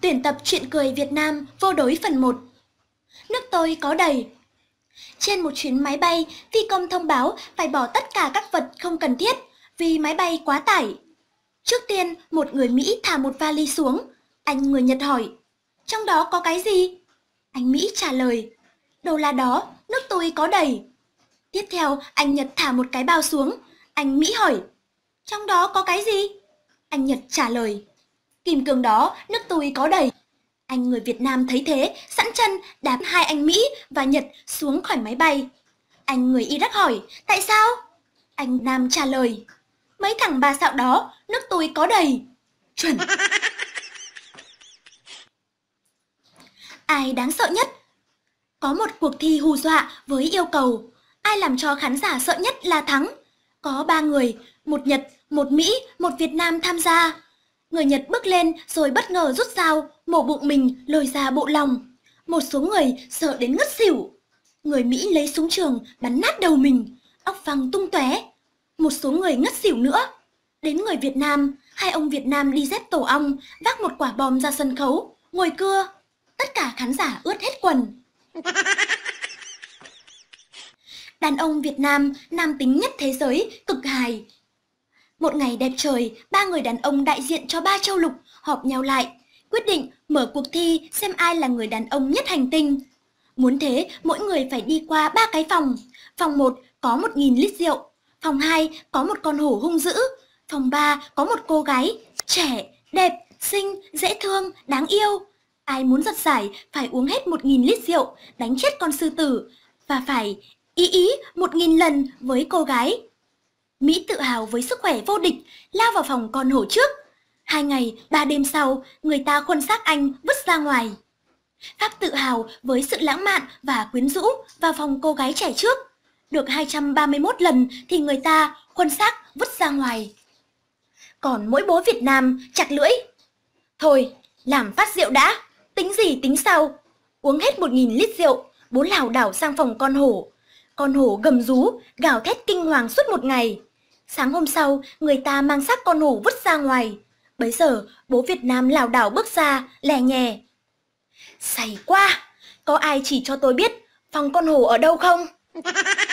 Tuyển tập truyện cười Việt Nam vô đối phần 1 Nước tôi có đầy Trên một chuyến máy bay, phi công thông báo phải bỏ tất cả các vật không cần thiết vì máy bay quá tải. Trước tiên, một người Mỹ thả một vali xuống. Anh người Nhật hỏi, trong đó có cái gì? Anh Mỹ trả lời, đồ là đó, nước tôi có đầy. Tiếp theo, anh Nhật thả một cái bao xuống. Anh Mỹ hỏi, trong đó có cái gì? Anh Nhật trả lời, Kim cương đó, nước tôi có đầy. Anh người Việt Nam thấy thế, sẵn chân đạp hai anh Mỹ và Nhật xuống khỏi máy bay. Anh người Iraq hỏi, tại sao? Anh Nam trả lời, mấy thằng bà sạo đó, nước tôi có đầy. Chuẩn. Ai đáng sợ nhất? Có một cuộc thi hù dọa với yêu cầu, ai làm cho khán giả sợ nhất là thắng. Có ba người, một Nhật, một Mỹ, một Việt Nam tham gia. Người Nhật bước lên rồi bất ngờ rút dao, mổ bụng mình, lôi ra bộ lòng. Một số người sợ đến ngất xỉu. Người Mỹ lấy súng trường bắn nát đầu mình, óc văng tung tóe. Một số người ngất xỉu nữa. Đến người Việt Nam, hai ông Việt Nam đi dép tổ ong, vác một quả bom ra sân khấu, ngồi cưa. Tất cả khán giả ướt hết quần. Đàn ông Việt Nam, nam tính nhất thế giới, cực hài, một ngày đẹp trời, ba người đàn ông đại diện cho ba châu lục họp nhau lại, quyết định mở cuộc thi xem ai là người đàn ông nhất hành tinh. Muốn thế, mỗi người phải đi qua ba cái phòng. Phòng 1 có 1.000 lít rượu, phòng 2 có một con hổ hung dữ, phòng 3 có một cô gái, trẻ, đẹp, xinh, dễ thương, đáng yêu. Ai muốn giật giải phải uống hết 1.000 lít rượu, đánh chết con sư tử và phải ý ý 1.000 lần với cô gái. Mỹ tự hào với sức khỏe vô địch, lao vào phòng con hổ trước. Hai ngày, ba đêm sau, người ta khuân xác anh vứt ra ngoài. Pháp tự hào với sự lãng mạn và quyến rũ vào phòng cô gái trẻ trước. Được 231 lần thì người ta khuân xác vứt ra ngoài. Còn mỗi bố Việt Nam chặt lưỡi. Thôi, làm phát rượu đã, tính gì tính sau. Uống hết 1.000 lít rượu, bố lào đảo sang phòng con hổ. Con hổ gầm rú, gào thét kinh hoàng suốt một ngày. Sáng hôm sau, người ta mang xác con hổ vứt ra ngoài. Bấy giờ, bố Việt Nam lảo đảo bước ra, lè nhè. Xảy quá! Có ai chỉ cho tôi biết phòng con hổ ở đâu không?